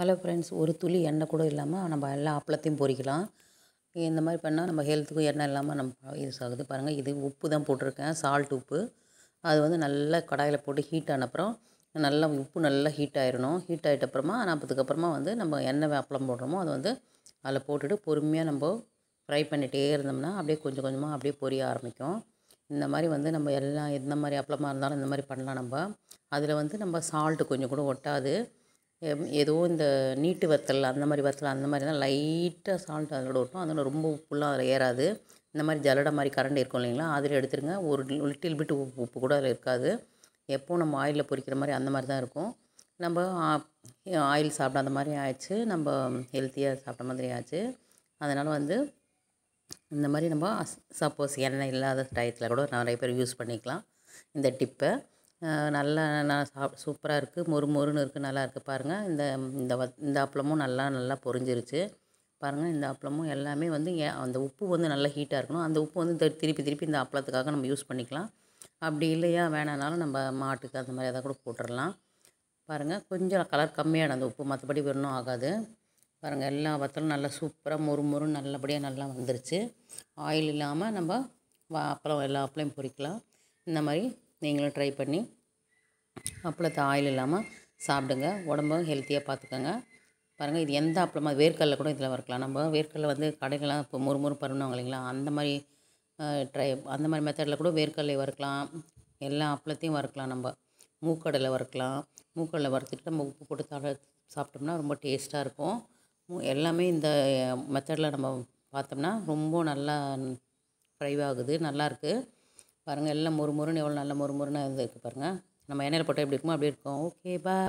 hello friends ஒரு துளி எண்ணெய் கூட இல்லாமல் நம்ம எல்லா அப்பளத்தையும் பொறிக்கலாம் இந்த மாதிரி பண்ணால் நம்ம ஹெல்த்துக்கும் எண்ணெய் இல்லாமல் நம்ம யூஸ் ஆகுது பாருங்கள் இது உப்பு தான் போட்டிருக்கேன் சால்ட் உப்பு அது வந்து நல்லா கடாயில் போட்டு ஹீட் ஆனப்புறம் நல்லா உப்பு நல்லா ஹீட் ஆயிடணும் ஹீட் ஆகிட்ட அப்புறமா நாற்பதுக்கப்புறமா வந்து நம்ம எண்ணெய் அப்பளம் போடுறோமோ அதை வந்து அதில் போட்டுட்டு பொறுமையாக நம்ம ஃப்ரை பண்ணிகிட்டே இருந்தோம்னா அப்படியே கொஞ்சம் கொஞ்சமாக அப்படியே பொரிய ஆரம்பிக்கும் இந்த மாதிரி வந்து நம்ம எல்லாம் எந்த மாதிரி அப்பளமாக இருந்தாலும் இந்த மாதிரி பண்ணலாம் நம்ம அதில் வந்து நம்ம சால்ட்டு கொஞ்சம் கூட ஒட்டாது ஏதோ இந்த நீட்டு வத்தல் அந்த மாதிரி வத்தல் அந்த மாதிரி தான் லைட்டாக சால்ட் அதில் விட்டோம் அதனால் ரொம்ப உப்புலாம் அதில் ஏறாது இந்த மாதிரி ஜலடை மாதிரி கரண்ட் இருக்கும் இல்லைங்களா அதில் எடுத்துருங்க ஒரு லிட்டில் பிட் உப்பு உப்பு கூட அதில் இருக்காது எப்போ நம்ம ஆயிலில் பொரிக்கிற மாதிரி அந்த மாதிரி தான் இருக்கும் நம்ம ஆயில் சாப்பிடாத மாதிரி ஆயிடுச்சு நம்ம ஹெல்த்தியாக சாப்பிட்ட மாதிரி ஆச்சு அதனால் வந்து இந்த மாதிரி நம்ம சப்போஸ் எண்ணெய் இல்லாத டயத்தில் கூட நிறைய பேர் யூஸ் பண்ணிக்கலாம் இந்த டிப்பை நல்லா நான் சாப் சூப்பராக இருக்குது மொறு மொறுன்னு இருக்குது நல்லா இருக்குது பாருங்கள் இந்த இந்த வ இந்த அப்பளமும் நல்லா நல்லா பொரிஞ்சிருச்சு பாருங்கள் இந்த அப்பளமும் எல்லாமே வந்து ஏ அந்த உப்பு வந்து நல்லா ஹீட்டாக இருக்கணும் அந்த உப்பு வந்து திருப்பி திருப்பி இந்த அப்பளத்துக்காக நம்ம யூஸ் பண்ணிக்கலாம் அப்படி இல்லையா வேணானாலும் நம்ம மாட்டுக்கு அந்த மாதிரி அதை கூட போட்டுடலாம் பாருங்கள் கொஞ்சம் கலர் கம்மியான அந்த உப்பு மற்றபடி ஒன்றும் ஆகாது பாருங்கள் எல்லா வத்தலும் நல்லா சூப்பராக மொறு மொறு நல்லபடியாக நல்லா வந்துருச்சு ஆயில் இல்லாமல் நம்ம அப்பளம் எல்லா அப்பளையும் பொரிக்கலாம் இந்த மாதிரி நீங்களும் ட்ரை பண்ணி அப்பளத்தை ஆயில் இல்லாமல் சாப்பிடுங்க உடம்பும் ஹெல்த்தியாக பார்த்துக்கோங்க பாருங்கள் இது எந்த அப்பளமாக வேர்க்கடலை கூட இதில் வறுக்கலாம் நம்ம வேர்க்கடலை வந்து கடைகள்லாம் இப்போ முறுமுறு பருணுவாங்க இல்லைங்களா அந்த மாதிரி ட்ரை அந்த மாதிரி மெத்தடில் கூட வேர்க்கடலை வறுக்கலாம் எல்லா அப்பளத்தையும் வறுக்கலாம் நம்ம மூக்கடலை வறுக்கலாம் மூக்கடலை வறுத்துட்டு நம்ம உப்பு போட்டு தாழ சாப்பிட்டோம்னா ரொம்ப டேஸ்ட்டாக இருக்கும் எல்லாமே இந்த மெத்தடில் நம்ம பார்த்தோம்னா ரொம்ப நல்லா ஃப்ரைவாகுது ஆகுது நல்லாயிருக்கு பாருங்கள் எல்லாம் முறுமுறுன்னு எவ்வளோ நல்லா முறுமுறுன்னு மொறுன்னு இருக்குது பாருங்கள் நம்ம எண்ணெயில் போட்டால் எப்படி இருக்குமோ அப்படி இருக்கும் ஓகே பா